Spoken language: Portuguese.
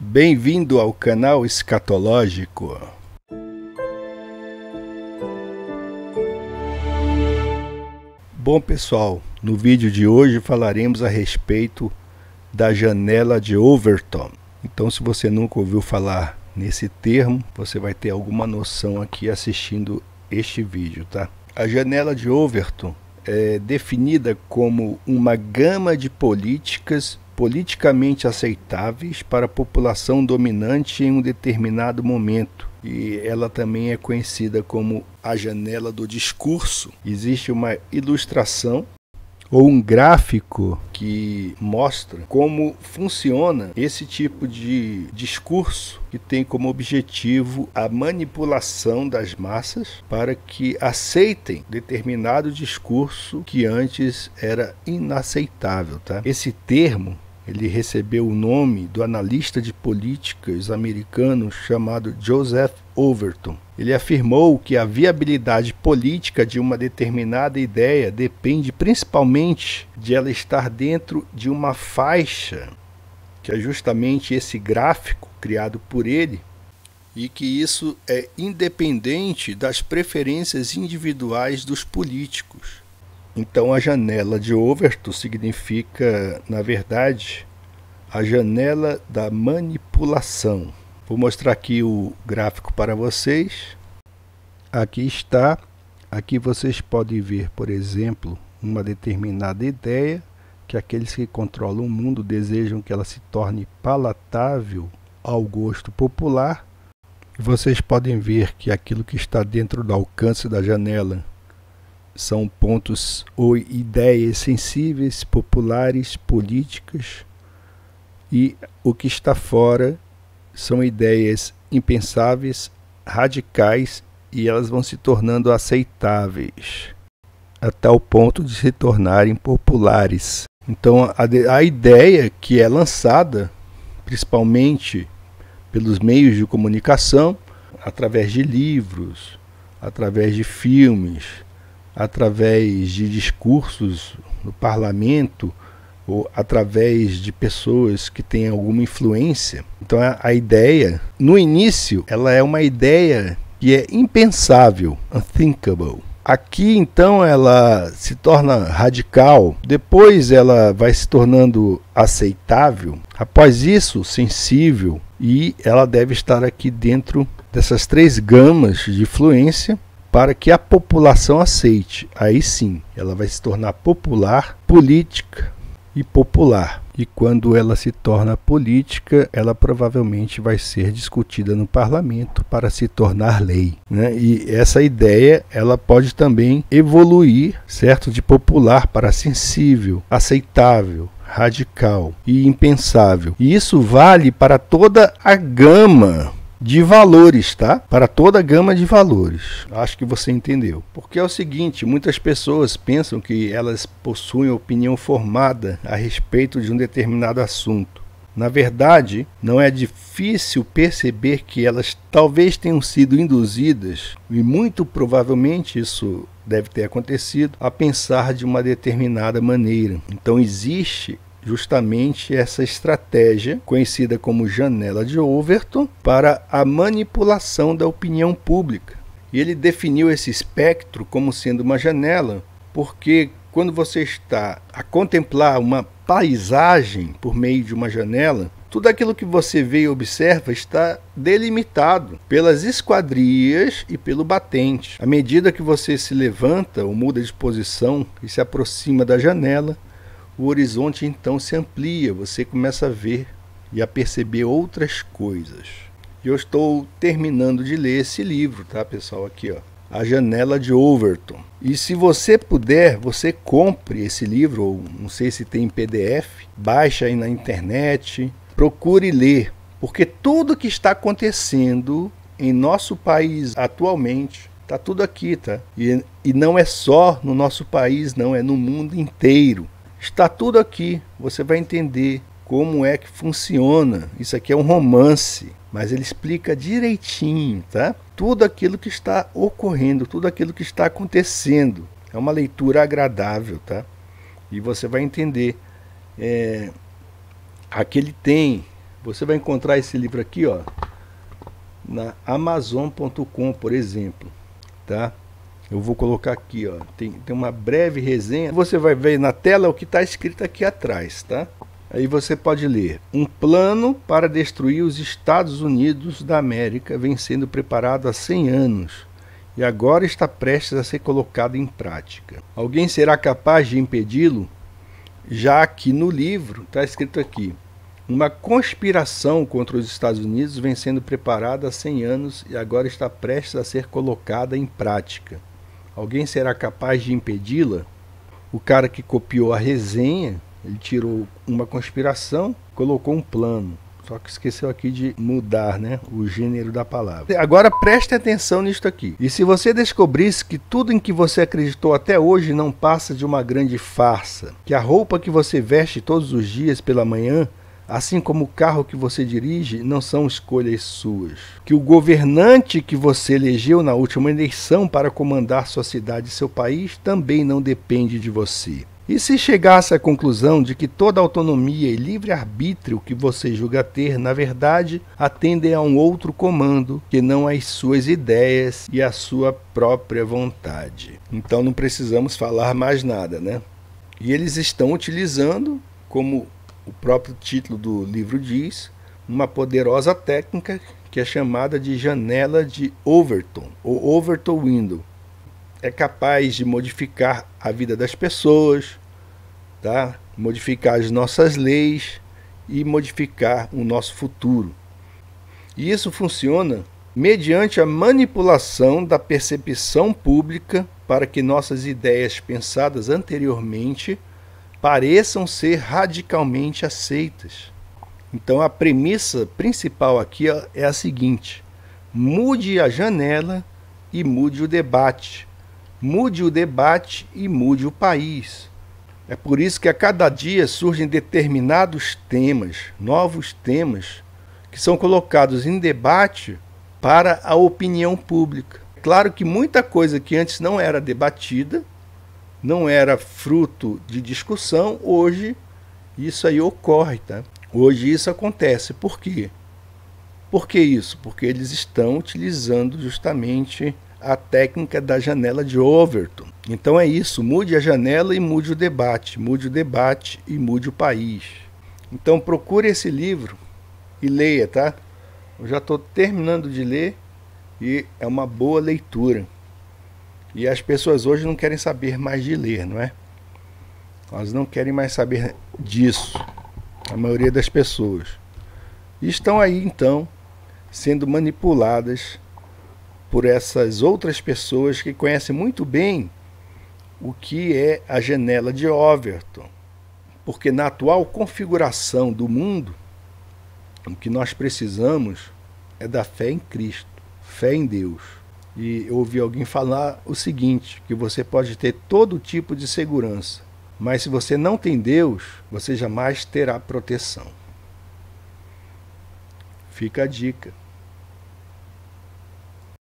Bem-vindo ao canal Escatológico. Bom, pessoal, no vídeo de hoje falaremos a respeito da janela de Overton. Então, se você nunca ouviu falar nesse termo, você vai ter alguma noção aqui assistindo este vídeo, tá? A janela de Overton é definida como uma gama de políticas politicamente aceitáveis para a população dominante em um determinado momento. E ela também é conhecida como a janela do discurso. Existe uma ilustração ou um gráfico que mostra como funciona esse tipo de discurso que tem como objetivo a manipulação das massas para que aceitem determinado discurso que antes era inaceitável, tá? Esse termo ele recebeu o nome do analista de políticas americano chamado Joseph Overton. Ele afirmou que a viabilidade política de uma determinada ideia depende principalmente de ela estar dentro de uma faixa, que é justamente esse gráfico criado por ele, e que isso é independente das preferências individuais dos políticos. Então a janela de Overton significa, na verdade, a janela da manipulação. Vou mostrar aqui o gráfico para vocês. Aqui está. Aqui vocês podem ver, por exemplo, uma determinada ideia que aqueles que controlam o mundo desejam que ela se torne palatável ao gosto popular. Vocês podem ver que aquilo que está dentro do alcance da janela são pontos ou ideias sensíveis, populares, políticas, e o que está fora são ideias impensáveis, radicais e elas vão se tornando aceitáveis a tal ponto de se tornarem populares. Então a, a ideia que é lançada, principalmente pelos meios de comunicação, através de livros, através de filmes, através de discursos no parlamento, ou através de pessoas que têm alguma influência. Então a, a ideia, no início, ela é uma ideia que é impensável, unthinkable. Aqui então ela se torna radical, depois ela vai se tornando aceitável, após isso sensível e ela deve estar aqui dentro dessas três gamas de influência para que a população aceite. Aí sim, ela vai se tornar popular, política e popular. E quando ela se torna política, ela provavelmente vai ser discutida no parlamento para se tornar lei. Né? E essa ideia ela pode também evoluir, certo? De popular para sensível, aceitável, radical e impensável. E isso vale para toda a gama de valores, tá? Para toda a gama de valores. Acho que você entendeu. Porque é o seguinte, muitas pessoas pensam que elas possuem opinião formada a respeito de um determinado assunto. Na verdade, não é difícil perceber que elas talvez tenham sido induzidas, e muito provavelmente isso deve ter acontecido, a pensar de uma determinada maneira. Então existe justamente essa estratégia, conhecida como janela de Overton, para a manipulação da opinião pública. E ele definiu esse espectro como sendo uma janela, porque quando você está a contemplar uma paisagem por meio de uma janela, tudo aquilo que você vê e observa está delimitado pelas esquadrias e pelo batente. À medida que você se levanta ou muda de posição e se aproxima da janela, o horizonte então se amplia, você começa a ver e a perceber outras coisas. Eu estou terminando de ler esse livro, tá, pessoal? Aqui, ó. A Janela de Overton. E se você puder, você compre esse livro, ou não sei se tem em PDF, baixa aí na internet, procure ler, porque tudo que está acontecendo em nosso país atualmente está tudo aqui, tá? E, e não é só no nosso país, não, é no mundo inteiro. Está tudo aqui, você vai entender como é que funciona. Isso aqui é um romance, mas ele explica direitinho, tá? Tudo aquilo que está ocorrendo, tudo aquilo que está acontecendo. É uma leitura agradável, tá? E você vai entender. É, aqui ele tem. Você vai encontrar esse livro aqui, ó, na Amazon.com, por exemplo, tá? Eu vou colocar aqui, ó. Tem, tem uma breve resenha. Você vai ver na tela o que está escrito aqui atrás, tá? Aí você pode ler: Um plano para destruir os Estados Unidos da América vem sendo preparado há 100 anos e agora está prestes a ser colocado em prática. Alguém será capaz de impedi-lo? Já que no livro está escrito aqui: uma conspiração contra os Estados Unidos vem sendo preparada há 100 anos e agora está prestes a ser colocada em prática. Alguém será capaz de impedi-la? O cara que copiou a resenha, ele tirou uma conspiração, colocou um plano. Só que esqueceu aqui de mudar, né, o gênero da palavra. Agora preste atenção nisto aqui. E se você descobrisse que tudo em que você acreditou até hoje não passa de uma grande farsa, que a roupa que você veste todos os dias pela manhã assim como o carro que você dirige, não são escolhas suas. Que o governante que você elegeu na última eleição para comandar sua cidade e seu país também não depende de você. E se chegasse à conclusão de que toda autonomia e livre-arbítrio que você julga ter, na verdade, atendem a um outro comando que não às suas ideias e à sua própria vontade? Então não precisamos falar mais nada, né? E eles estão utilizando como o próprio título do livro diz, uma poderosa técnica que é chamada de janela de Overton ou Overton Window. É capaz de modificar a vida das pessoas, tá? modificar as nossas leis e modificar o nosso futuro. E isso funciona mediante a manipulação da percepção pública para que nossas ideias pensadas anteriormente pareçam ser radicalmente aceitas. Então a premissa principal aqui é a seguinte: mude a janela e mude o debate. Mude o debate e mude o país. É por isso que a cada dia surgem determinados temas, novos temas, que são colocados em debate para a opinião pública. Claro que muita coisa que antes não era debatida não era fruto de discussão, hoje isso aí ocorre, tá? Hoje isso acontece. Por quê? Por que isso? Porque eles estão utilizando justamente a técnica da janela de Overton. Então é isso, mude a janela e mude o debate, mude o debate e mude o país. Então procure esse livro e leia, tá? Eu já estou terminando de ler e é uma boa leitura. E as pessoas hoje não querem saber mais de ler, não é? Elas não querem mais saber disso, a maioria das pessoas. E estão aí então sendo manipuladas por essas outras pessoas que conhecem muito bem o que é a janela de Overton. Porque na atual configuração do mundo, o que nós precisamos é da fé em Cristo, fé em Deus e ouvir alguém falar o seguinte: que você pode ter todo tipo de segurança, mas se você não tem Deus, você jamais terá proteção. Fica a dica.